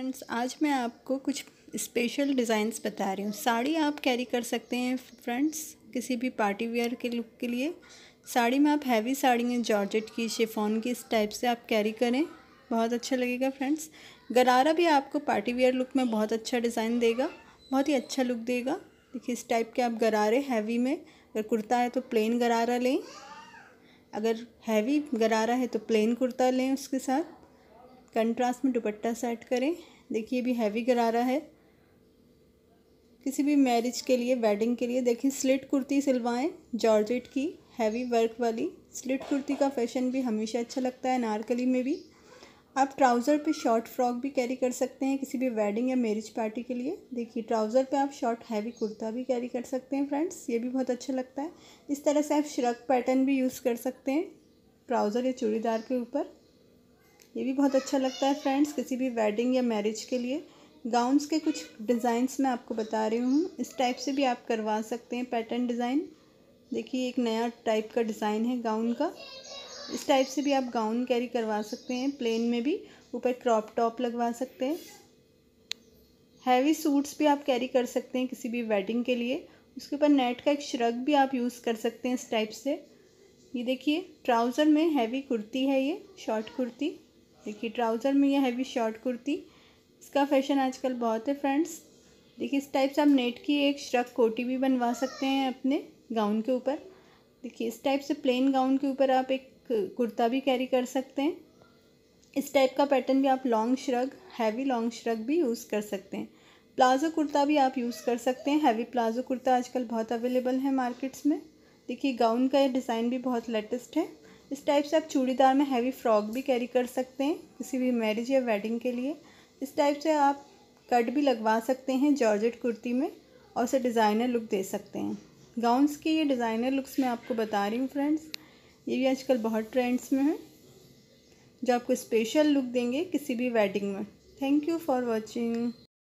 friends आज मैं आपको कुछ स्पेशल डिज़ाइंस बता रही हूँ साड़ी आप कैरी कर सकते हैं फ्रेंड्स किसी भी पार्टी वेयर के लुक के लिए साड़ी में आप हैवी साड़ी हैं जॉर्जेट की शिफॉन की इस टाइप से आप कैरी करें बहुत अच्छा लगेगा फ्रेंड्स गरारा भी आपको पार्टी वेयर लुक में बहुत अच्छा डिज़ाइन देगा बहुत ही अच्छा लुक देगा देखिए इस टाइप के आप गरारे हैवी में अगर कुर्ता है तो प्लेन गरारा लें अगर हैवी गरारा है तो प्लेन कुर्ता लें उसके साथ कंट्रास्ट में दुपट्टा सेट करें देखिए ये भी हैवी गरारा है किसी भी मैरिज के लिए वेडिंग के लिए देखिए स्लिट कुर्ती सिलवाएं जॉर्जेट की हैवी वर्क वाली स्लिट कुर्ती का फैशन भी हमेशा अच्छा लगता है नारकली में भी आप ट्राउज़र पे शॉर्ट फ्रॉक भी कैरी कर सकते हैं किसी भी वेडिंग या मैरिज पार्टी के लिए देखिए ट्राउज़र पे आप शॉर्ट हैवी कुर्ता भी कैरी कर सकते हैं फ्रेंड्स ये भी बहुत अच्छा लगता है इस तरह से आप श्रक पैटर्न भी यूज़ कर सकते हैं ट्राउज़र या चूड़ीदार के ऊपर ये भी बहुत अच्छा लगता है फ्रेंड्स किसी भी वेडिंग या मैरिज के लिए गाउन्स के कुछ डिज़ाइंस मैं आपको बता रही हूँ इस टाइप से भी आप करवा सकते हैं पैटर्न डिज़ाइन देखिए एक नया टाइप का डिज़ाइन है गाउन का इस टाइप से भी आप गाउन कैरी करवा सकते हैं प्लेन में भी ऊपर क्रॉप टॉप लगवा सकते हैं हैवी सूट्स भी आप कैरी कर सकते हैं किसी भी वेडिंग के लिए उसके ऊपर नेट का एक श्रग भी आप यूज़ कर सकते हैं इस टाइप से ये देखिए ट्राउज़र में हैवी कुर्ती है ये शॉर्ट कुर्ती देखिए ट्राउज़र में यह हैवी शॉर्ट कुर्ती इसका फैशन आजकल बहुत है फ्रेंड्स देखिए इस टाइप से आप नेट की एक श्रक कोटी भी बनवा सकते हैं अपने गाउन के ऊपर देखिए इस टाइप से प्लेन गाउन के ऊपर आप एक कुर्ता भी कैरी कर सकते हैं इस टाइप का पैटर्न भी आप long shrug heavy long shrug भी यूज़ कर सकते हैं प्लाजो कुर्ता भी आप यूज़ कर सकते हैं हैवी प्लाजो कुर्ता आजकल बहुत अवेलेबल है मार्केट्स में देखिए गाउन का ये डिज़ाइन भी बहुत लेटेस्ट है इस टाइप से आप चूड़ीदार में हैवी फ्रॉक भी कैरी कर सकते हैं किसी भी मैरिज या वेडिंग के लिए इस टाइप से आप कट भी लगवा सकते हैं जॉर्जेट कुर्ती में और उसे डिज़ाइनर लुक दे सकते हैं गाउन्स के ये डिज़ाइनर लुक्स मैं आपको बता रही हूँ फ्रेंड्स ये भी आजकल बहुत ट्रेंड्स में हैं जो आपको स्पेशल लुक देंगे किसी भी वेडिंग में थैंक यू फॉर वॉचिंग